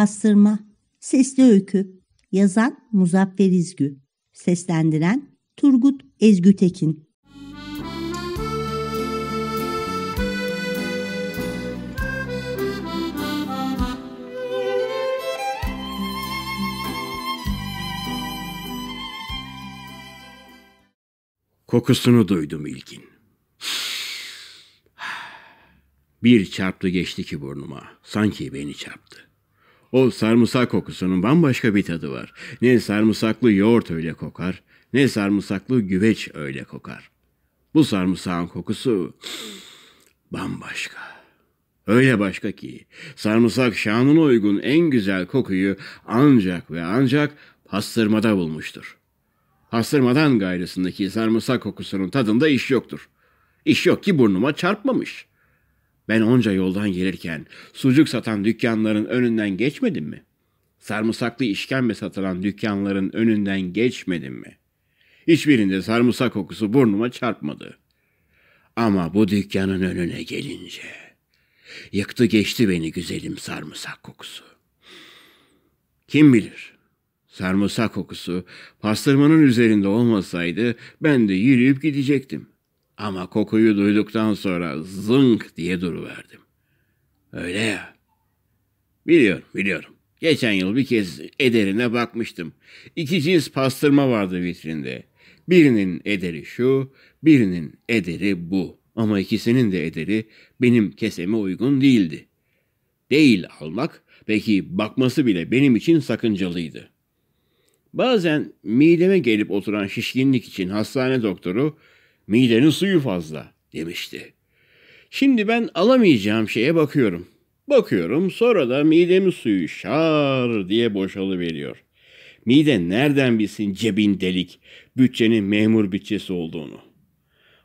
Pastırma, Sesli Öykü, yazan Muzaffer İzgü, seslendiren Turgut Ezgütekin. Kokusunu duydum ilkin. Bir çarptı geçti ki burnuma. Sanki beni çarptı. O sarımsak kokusunun bambaşka bir tadı var. Ne sarımsaklı yoğurt öyle kokar, ne sarımsaklı güveç öyle kokar. Bu sarımsağın kokusu bambaşka. Öyle başka ki sarımsak şanına uygun en güzel kokuyu ancak ve ancak pastırmada bulmuştur. Pastırmadan gayrısındaki sarımsak kokusunun tadında iş yoktur. İş yok ki burnuma çarpmamış.'' Ben onca yoldan gelirken sucuk satan dükkanların önünden geçmedim mi? Sarımsaklı işkembe satılan dükkanların önünden geçmedim mi? Hiçbirinde sarımsak kokusu burnuma çarpmadı. Ama bu dükkanın önüne gelince yıktı geçti beni güzelim sarımsak kokusu. Kim bilir? Sarımsak kokusu pastırmanın üzerinde olmasaydı ben de yürüyüp gidecektim. Ama kokuyu duyduktan sonra zınk diye duruverdim. Öyle ya. Biliyorum, biliyorum. Geçen yıl bir kez ederine bakmıştım. İki cins pastırma vardı vitrinde. Birinin ederi şu, birinin ederi bu. Ama ikisinin de ederi benim keseme uygun değildi. Değil almak, peki bakması bile benim için sakıncalıydı. Bazen mideme gelip oturan şişkinlik için hastane doktoru Midenin suyu fazla demişti. Şimdi ben alamayacağım şeye bakıyorum. Bakıyorum sonra da midemin suyu şar diye boşalı veriyor. Mide nereden bilsin cebin delik, bütçenin memur bütçesi olduğunu.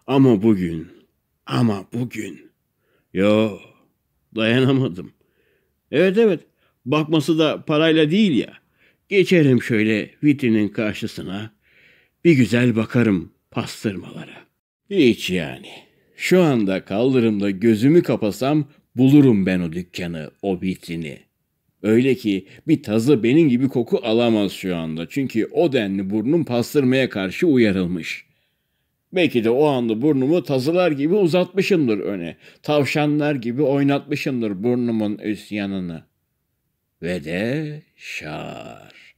Ama bugün, ama bugün. Yo, dayanamadım. Evet evet, bakması da parayla değil ya. Geçerim şöyle vitrinin karşısına, bir güzel bakarım pastırmalara. Hiç yani. Şu anda kaldırımda gözümü kapasam bulurum ben o dükkanı, o vitrini. Öyle ki bir tazı benim gibi koku alamaz şu anda. Çünkü o denli burnum pastırmaya karşı uyarılmış. Belki de o anda burnumu tazılar gibi uzatmışımdır öne. Tavşanlar gibi oynatmışımdır burnumun üst yanını. Ve de şar.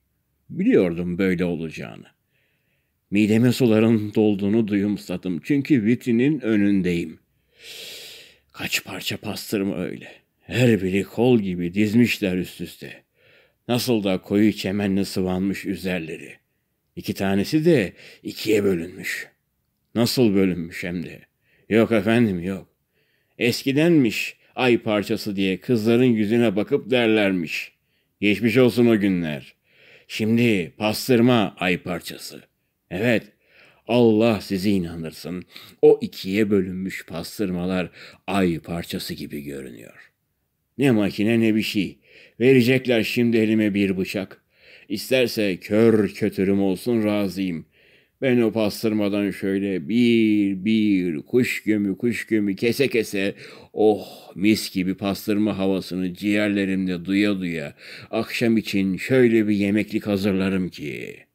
Biliyordum böyle olacağını. Mideme suların dolduğunu duyumsadım. Çünkü vitrinin önündeyim. Kaç parça pastırma öyle. Her biri kol gibi dizmişler üst üste. Nasıl da koyu çemenle sıvanmış üzerleri. İki tanesi de ikiye bölünmüş. Nasıl bölünmüş hem de. Yok efendim yok. Eskidenmiş ay parçası diye kızların yüzüne bakıp derlermiş. Geçmiş olsun o günler. Şimdi pastırma ay parçası.'' Evet, Allah sizi inanırsın. O ikiye bölünmüş pastırmalar ay parçası gibi görünüyor. Ne makine ne bir şey. Verecekler şimdi elime bir bıçak. İsterse kör kötürüm olsun razıyım. Ben o pastırmadan şöyle bir bir kuş gömü kuş gömü kese kese oh mis gibi pastırma havasını ciğerlerimde duya duya akşam için şöyle bir yemeklik hazırlarım ki.''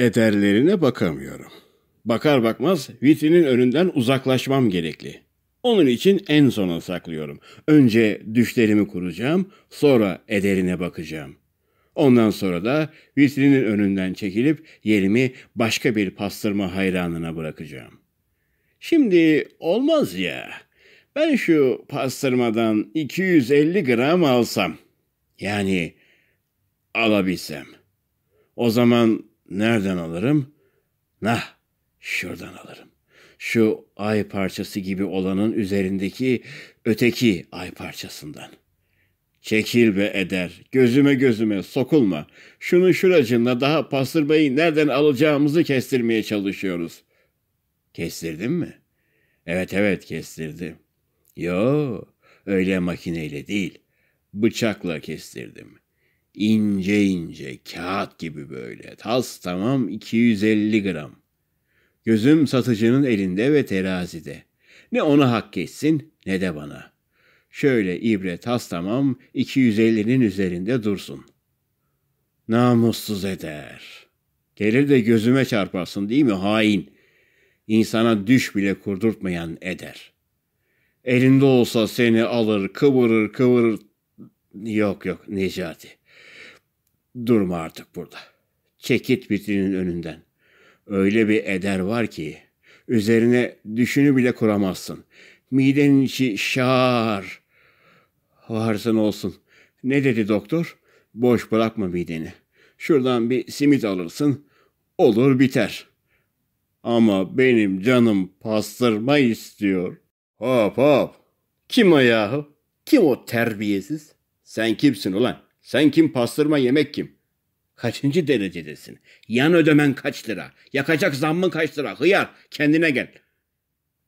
ederlerine bakamıyorum. Bakar bakmaz vitrinin önünden uzaklaşmam gerekli. Onun için en sona saklıyorum. Önce düşlerimi kuracağım, sonra ederine bakacağım. Ondan sonra da vitrinin önünden çekilip yerimi başka bir pastırma hayranına bırakacağım. Şimdi olmaz ya. Ben şu pastırmadan 250 gram alsam. Yani alabilsem. O zaman Nereden alırım? Nah, şuradan alırım. Şu ay parçası gibi olanın üzerindeki öteki ay parçasından. Çekil be eder, gözüme gözüme sokulma. Şunun şuracında daha pastırmayı nereden alacağımızı kestirmeye çalışıyoruz. Kestirdim mi? Evet evet kestirdim. Yo, öyle makineyle değil, bıçakla kestirdim. Ince ince, kağıt gibi böyle. Tas tamam 250 gram. Gözüm satıcının elinde ve terazide. Ne ona hak geçsin ne de bana. Şöyle ibre tas tamam 250'nin üzerinde dursun. Namussuz eder. Gelir de gözüme çarparsın değil mi hain? İnsana düş bile kurdurtmayan eder. Elinde olsa seni alır, kıvırır, kıvırır. Yok yok Necati. Durma artık burada. Çekit vitrinin önünden. Öyle bir eder var ki üzerine düşünü bile kuramazsın. Midenin içi şar. Varsın olsun. Ne dedi doktor? Boş bırakma mideni. Şuradan bir simit alırsın. Olur biter. Ama benim canım pastırma istiyor. Hop hop. Kim o yahu? Kim o terbiyesiz? Sen kimsin ulan? Sen kim pastırma yemek kim? Kaçıncı derecedesin? Yan ödemen kaç lira? Yakacak zammın kaç lira? Hıyar kendine gel.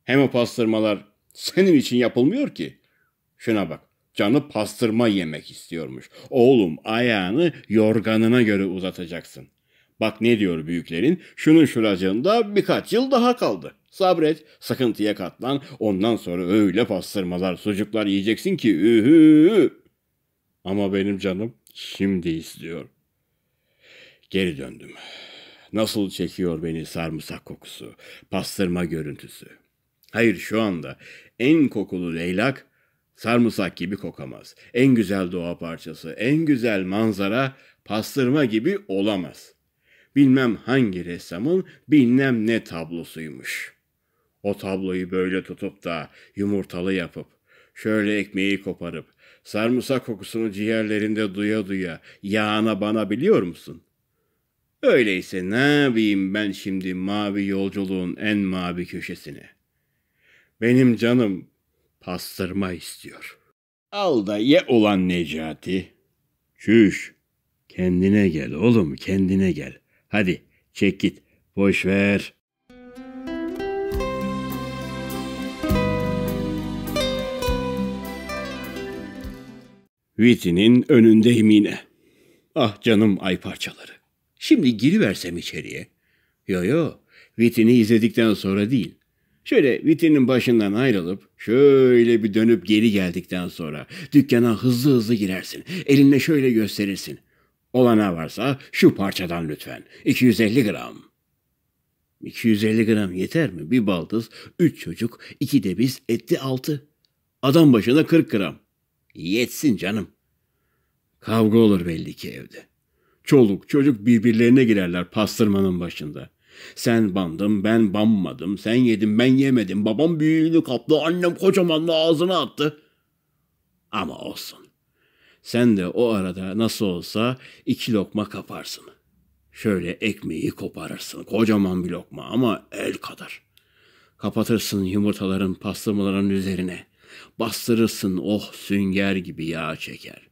Hem o pastırmalar senin için yapılmıyor ki. Şuna bak canı pastırma yemek istiyormuş. Oğlum ayağını yorganına göre uzatacaksın. Bak ne diyor büyüklerin, şunun şuracığında birkaç yıl daha kaldı. Sabret, sıkıntıya katlan, ondan sonra öyle pastırmalar, sucuklar yiyeceksin ki ühü. Ama benim canım şimdi istiyor. Geri döndüm. Nasıl çekiyor beni sarımsak kokusu, pastırma görüntüsü. Hayır şu anda en kokulu leylak sarımsak gibi kokamaz. En güzel doğa parçası, en güzel manzara pastırma gibi olamaz. Bilmem hangi ressamın bilmem ne tablosuymuş. O tabloyu böyle tutup da yumurtalı yapıp, şöyle ekmeği koparıp, Sarımsak kokusunu ciğerlerinde duya duya yağına bana biliyor musun? Öyleyse ne yapayım ben şimdi mavi yolculuğun en mavi köşesine? Benim canım pastırma istiyor. Al da ye ulan Necati. Çüş. Kendine gel oğlum kendine gel. Hadi çek git. Boş ver. Viti'nin önündeyim yine. Ah canım ay parçaları. Şimdi giriversem içeriye. Yo yo, Viti'ni izledikten sonra değil. Şöyle Viti'nin başından ayrılıp şöyle bir dönüp geri geldikten sonra dükkana hızlı hızlı girersin. Elinle şöyle gösterirsin. Olana varsa şu parçadan lütfen. 250 gram. 250 gram yeter mi? Bir baldız, üç çocuk, iki de biz, etti altı. Adam başına 40 gram. Yetsin canım. Kavga olur belli ki evde. Çoluk çocuk birbirlerine girerler pastırmanın başında. Sen bandım, ben bammadım. sen yedin, ben yemedim, babam büyüğünü kaplı annem kocamanla ağzına attı. Ama olsun. Sen de o arada nasıl olsa iki lokma kaparsın. Şöyle ekmeği koparırsın, kocaman bir lokma ama el kadar. Kapatırsın yumurtaların pastırmaların üzerine. Bastırırsın oh sünger gibi yağ çeker.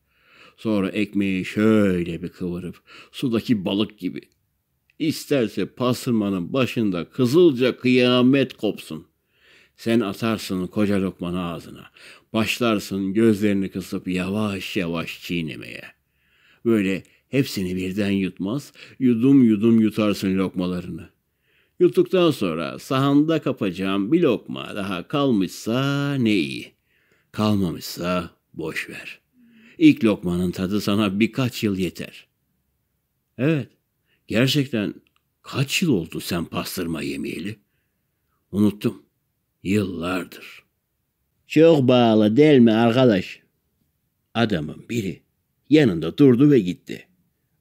Sonra ekmeği şöyle bir kıvırıp sudaki balık gibi. İsterse pastırmanın başında kızılca kıyamet kopsun. Sen atarsın koca lokmanı ağzına. Başlarsın gözlerini kısıp yavaş yavaş çiğnemeye. Böyle hepsini birden yutmaz, yudum yudum yutarsın lokmalarını.'' Yuttuktan sonra sahanda kapacağım bir lokma daha kalmışsa ne iyi. Kalmamışsa boş ver. İlk lokmanın tadı sana birkaç yıl yeter. Evet, gerçekten kaç yıl oldu sen pastırma yemeyeli? Unuttum. Yıllardır. Çok bağlı değil mi arkadaş? Adamın biri yanında durdu ve gitti.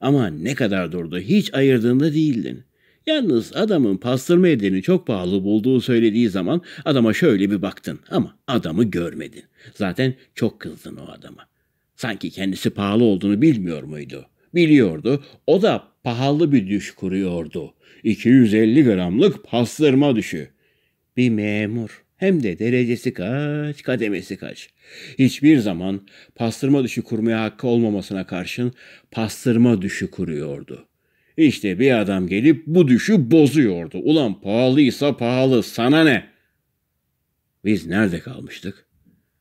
Ama ne kadar durdu hiç ayırdığında değildin. Yalnız adamın pastırma edeni çok pahalı bulduğu söylediği zaman adama şöyle bir baktın ama adamı görmedin. Zaten çok kızdın o adama. Sanki kendisi pahalı olduğunu bilmiyor muydu? Biliyordu. O da pahalı bir düş kuruyordu. 250 gramlık pastırma düşü. Bir memur. Hem de derecesi kaç, kademesi kaç. Hiçbir zaman pastırma düşü kurmaya hakkı olmamasına karşın pastırma düşü kuruyordu. İşte bir adam gelip bu düşü bozuyordu. Ulan pahalıysa pahalı sana ne? Biz nerede kalmıştık?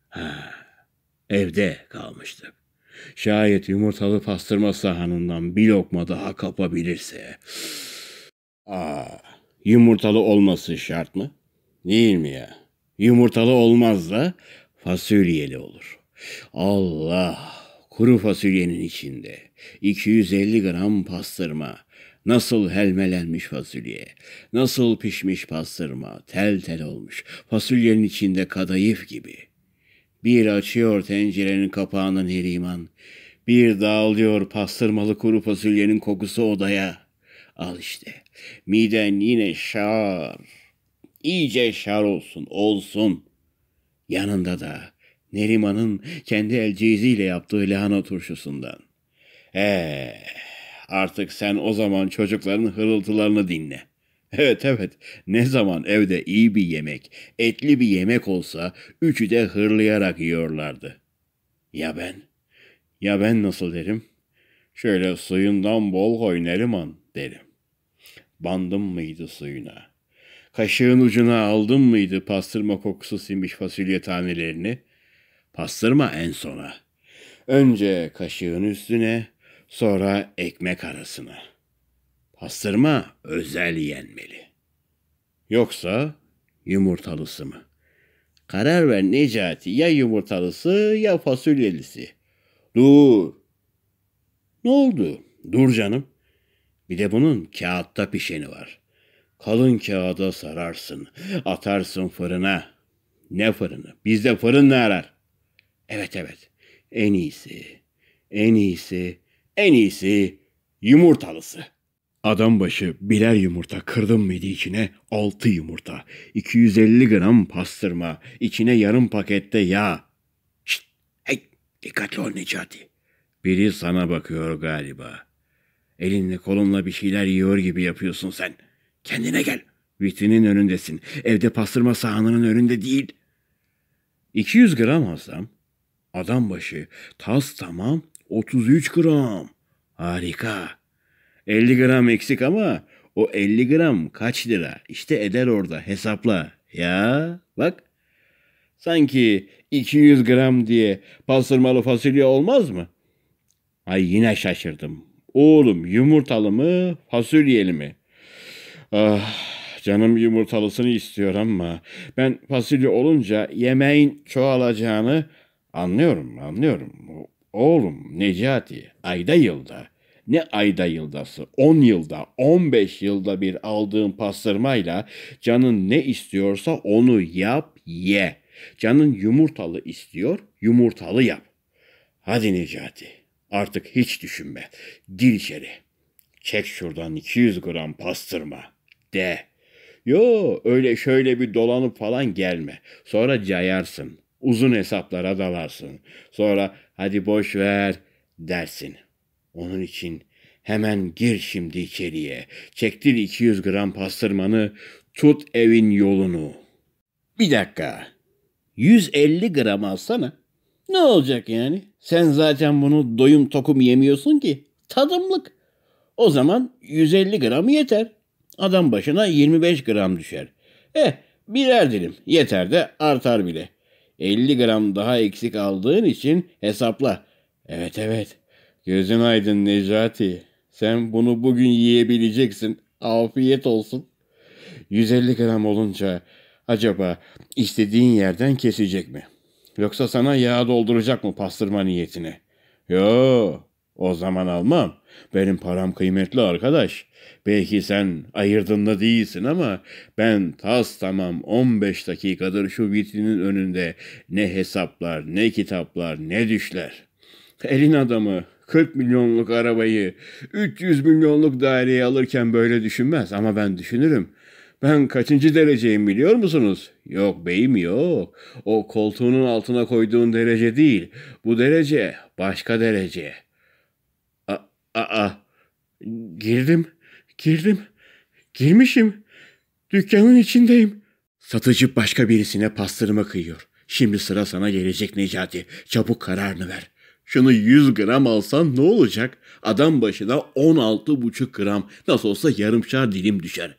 Ha, evde kalmıştık. Şayet yumurtalı pastırma sahanından bir lokma daha kapabilirse. Aa, yumurtalı olması şart mı? Değil mi ya? Yumurtalı olmaz da fasulyeli olur. Allah! Kuru fasulyenin içinde 250 gram pastırma, Nasıl helmelenmiş fasulye, nasıl pişmiş pastırma, tel tel olmuş, fasulyenin içinde kadayıf gibi. Bir açıyor tencerenin kapağını Neriman, bir dağılıyor pastırmalı kuru fasulyenin kokusu odaya. Al işte, miden yine şar, iyice şar olsun, olsun. Yanında da Neriman'ın kendi el ceyiziyle yaptığı lahana turşusundan. Eee... Eh, Artık sen o zaman çocukların hırıltılarını dinle. Evet evet ne zaman evde iyi bir yemek, etli bir yemek olsa üçü de hırlayarak yiyorlardı. Ya ben? Ya ben nasıl derim? Şöyle suyundan bol koy Neriman derim. Bandım mıydı suyuna? Kaşığın ucuna aldım mıydı pastırma kokusu sinmiş fasulye tanelerini? Pastırma en sona. Önce kaşığın üstüne, Sonra ekmek arasına. Pastırma özel yenmeli. Yoksa yumurtalısı mı? Karar ver Necati ya yumurtalısı ya fasulyelisi. Dur. Ne oldu? Dur canım. Bir de bunun kağıtta pişeni var. Kalın kağıda sararsın, atarsın fırına. Ne fırını? Bizde fırın ne arar? Evet evet. En iyisi, en iyisi en iyisi yumurtalısı. Adam başı birer yumurta kırdım mıydı içine 6 yumurta, 250 gram pastırma, içine yarım pakette yağ. Şşt, hey, dikkatli ol Necati. Biri sana bakıyor galiba. Elinle kolunla bir şeyler yiyor gibi yapıyorsun sen. Kendine gel. Vitrinin önündesin. Evde pastırma sahanının önünde değil. 200 gram alsam adam başı tas tamam 33 gram. Harika. 50 gram eksik ama o 50 gram kaç lira? İşte eder orada hesapla. Ya bak sanki 200 gram diye pastırmalı fasulye olmaz mı? Ay yine şaşırdım. Oğlum yumurtalı mı fasulyeli mi? Ah canım yumurtalısını istiyor ama ben fasulye olunca yemeğin çoğalacağını anlıyorum anlıyorum. Oğlum Necati ayda yılda ne ayda yıldası 10 yılda 15 yılda bir aldığın pastırmayla canın ne istiyorsa onu yap ye. Canın yumurtalı istiyor yumurtalı yap. Hadi Necati artık hiç düşünme gir içeri. Çek şuradan 200 gram pastırma de. Yo öyle şöyle bir dolanıp falan gelme. Sonra cayarsın. Uzun hesaplara dalarsın. Sonra hadi boş ver dersin. Onun için hemen gir şimdi içeriye. Çektir 200 gram pastırmanı, tut evin yolunu. Bir dakika. 150 gram alsana. Ne olacak yani? Sen zaten bunu doyum tokum yemiyorsun ki. Tadımlık. O zaman 150 gram yeter. Adam başına 25 gram düşer. Eh birer dilim yeter de artar bile. 50 gram daha eksik aldığın için hesapla. Evet evet. Gözün aydın Necati. Sen bunu bugün yiyebileceksin. Afiyet olsun. 150 gram olunca acaba istediğin yerden kesecek mi? Yoksa sana yağ dolduracak mı pastırma niyetine? Yo, o zaman almam. Benim param kıymetli arkadaş. Belki sen ayırdığında değilsin ama ben tas tamam 15 dakikadır şu vitrinin önünde ne hesaplar, ne kitaplar, ne düşler. Elin adamı 40 milyonluk arabayı 300 milyonluk daireye alırken böyle düşünmez ama ben düşünürüm. Ben kaçıncı dereceyim biliyor musunuz? Yok beyim yok. O koltuğunun altına koyduğun derece değil. Bu derece başka derece.'' Aa, girdim, girdim, girmişim. Dükkanın içindeyim. Satıcı başka birisine pastırma kıyıyor. Şimdi sıra sana gelecek Necati. Çabuk kararını ver. Şunu 100 gram alsan ne olacak? Adam başına 16,5 gram. Nasıl olsa yarımşar dilim düşer.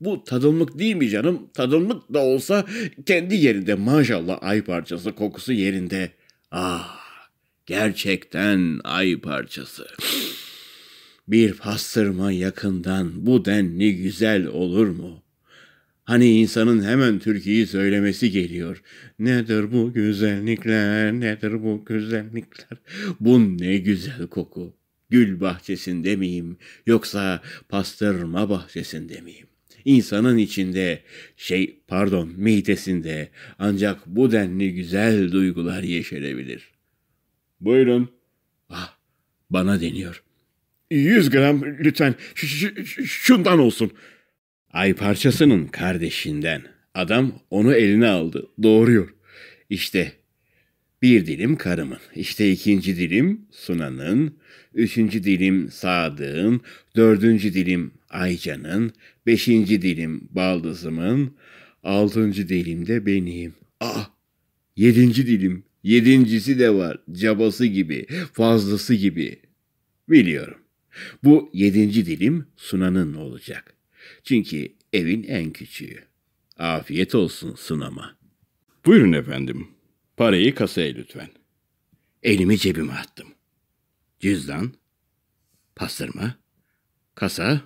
Bu tadımlık değil mi canım? Tadımlık da olsa kendi yerinde maşallah ay parçası kokusu yerinde. Ah gerçekten ay parçası. Bir pastırma yakından bu denli güzel olur mu? Hani insanın hemen Türkiye'yi söylemesi geliyor. Nedir bu güzellikler, nedir bu güzellikler? Bu ne güzel koku. Gül bahçesinde miyim yoksa pastırma bahçesinde miyim? İnsanın içinde şey pardon midesinde ancak bu denli güzel duygular yeşerebilir. Buyurun. Ah bana deniyor. Yüz gram lütfen ş- ş- şundan olsun. Ay parçasının kardeşinden. Adam onu eline aldı. Doğruyor. İşte bir dilim karımın, İşte ikinci dilim Sunan'ın, üçüncü dilim Sadık'ın, dördüncü dilim Aycan'ın, beşinci dilim Baldız'ımın, altıncı dilim de benim. Ah! Yedinci dilim, yedincisi de var, cabası gibi, fazlası gibi. Biliyorum. Bu yedinci dilim Suna'nın olacak. Çünkü evin en küçüğü. Afiyet olsun Sunama. Buyurun efendim. Parayı kasaya lütfen. Elimi cebime attım. Cüzdan, pastırma, kasa,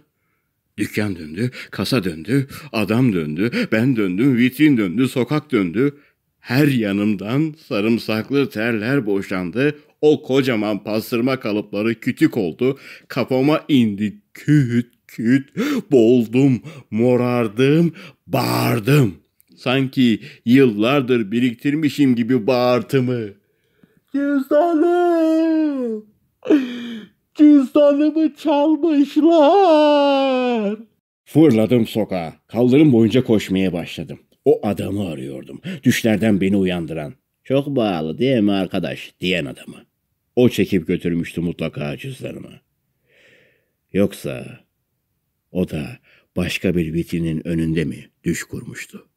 dükkan döndü, kasa döndü, adam döndü, ben döndüm, vitrin döndü, sokak döndü. Her yanımdan sarımsaklı terler boşandı, o kocaman pastırma kalıpları kütük oldu. Kafama indi küt küt. Boldum, morardım, bağırdım. Sanki yıllardır biriktirmişim gibi bağırtımı. Cüzdanım! Cüzdanımı çalmışlar! Fırladım sokağa. Kaldırım boyunca koşmaya başladım. O adamı arıyordum. Düşlerden beni uyandıran. Çok bağlı değil mi arkadaş diyen adamı. O çekip götürmüştü mutlaka cüzdanımı. Yoksa o da başka bir vitrinin önünde mi düş kurmuştu?